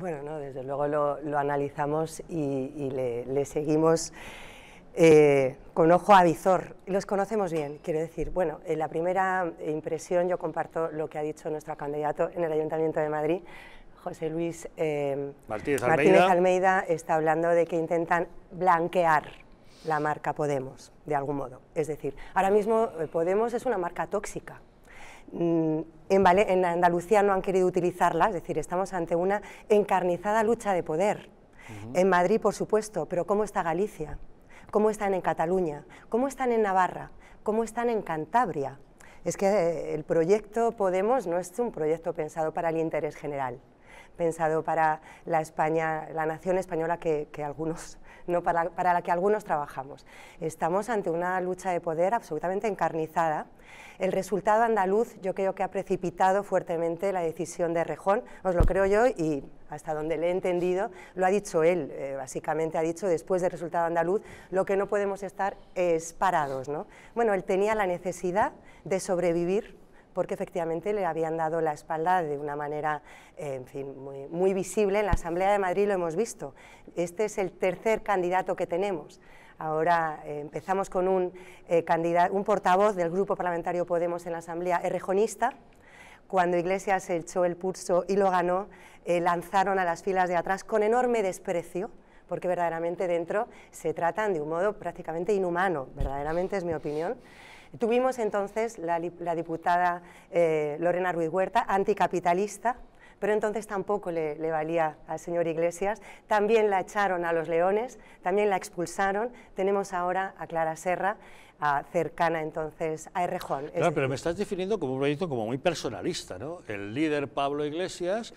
Bueno, desde luego lo, analizamos y, le, seguimos eh, con ojo visor. Los conocemos bien, quiero decir. Bueno, en la primera impresión yo comparto lo que ha dicho nuestro candidato en el Ayuntamiento de Madrid, José Luis eh, Martínez, Almeida. está hablando de que intentan blanquear la marca Podemos, de algún modo. Es decir, ahora mismo eh, Podemos es una marca tóxica Mm, en, Andalucía no han querido utilizarla, es decir, estamos ante una encarnizada lucha de poder. En Madrid, por supuesto, pero ¿cómo está Galicia? ¿Cómo están en Cataluña? ¿Cómo están en Navarra? ¿Cómo están en Cantabria? Es que eh, el proyecto Podemos no es un proyecto pensado para el interés general pensado para la la nación española que, algunos, para, la que algunos trabajamos. Estamos ante una lucha de poder absolutamente encarnizada. El resultado andaluz yo creo que ha precipitado fuertemente la decisión de Rejón, os lo creo yo y hasta donde le he entendido, lo ha dicho él, eh, básicamente ha dicho después del resultado andaluz, lo que no podemos estar es parados. ¿no? Bueno, él tenía la necesidad de sobrevivir porque efectivamente le habían dado la espalda de una manera eh, en muy, visible. En la Asamblea de Madrid lo hemos visto. Este es el tercer candidato que tenemos. Ahora eh, empezamos con un, eh, candidato, un portavoz del Grupo Parlamentario Podemos en la Asamblea, errejonista. Cuando Iglesias echó el pulso y lo ganó, lanzaron a las filas de atrás con enorme desprecio, porque verdaderamente dentro se tratan de un modo prácticamente inhumano, verdaderamente es mi opinión. Tuvimos entonces la, diputada eh, Lorena Ruiz Huerta, anticapitalista, pero entonces tampoco le, valía al señor Iglesias. También la echaron a los leones, también la expulsaron. Tenemos ahora a Clara Serra, cercana entonces a Errejón. Claro, pero me estás definiendo como un proyecto como muy personalista, ¿no? El líder Pablo Iglesias